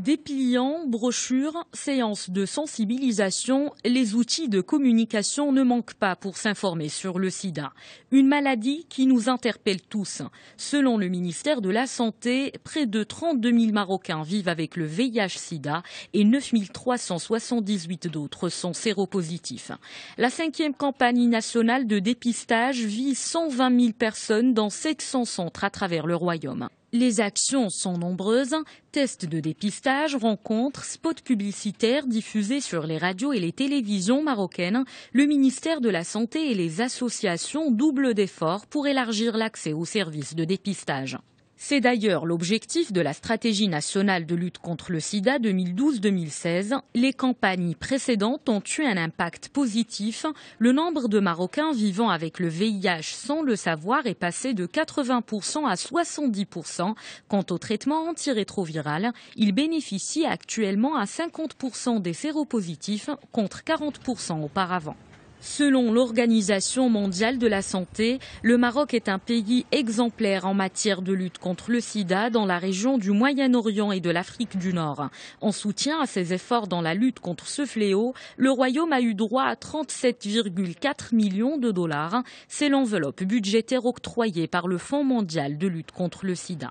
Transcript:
Dépliants, brochures, séances de sensibilisation, les outils de communication ne manquent pas pour s'informer sur le sida, une maladie qui nous interpelle tous. Selon le ministère de la Santé, près de 32 000 Marocains vivent avec le VIH-sida et 9 378 d'autres sont séropositifs. La cinquième campagne nationale de dépistage vit 120 000 personnes dans 700 centres à travers le royaume. Les actions sont nombreuses, tests de dépistage, rencontres, spots publicitaires diffusés sur les radios et les télévisions marocaines. Le ministère de la Santé et les associations doublent d'efforts pour élargir l'accès aux services de dépistage. C'est d'ailleurs l'objectif de la stratégie nationale de lutte contre le sida 2012-2016. Les campagnes précédentes ont eu un impact positif. Le nombre de Marocains vivant avec le VIH sans le savoir est passé de 80% à 70%. Quant au traitement antirétroviral, il bénéficie actuellement à 50% des séropositifs contre 40% auparavant. Selon l'Organisation mondiale de la santé, le Maroc est un pays exemplaire en matière de lutte contre le sida dans la région du Moyen-Orient et de l'Afrique du Nord. En soutien à ses efforts dans la lutte contre ce fléau, le royaume a eu droit à 37,4 millions de dollars. C'est l'enveloppe budgétaire octroyée par le Fonds mondial de lutte contre le sida.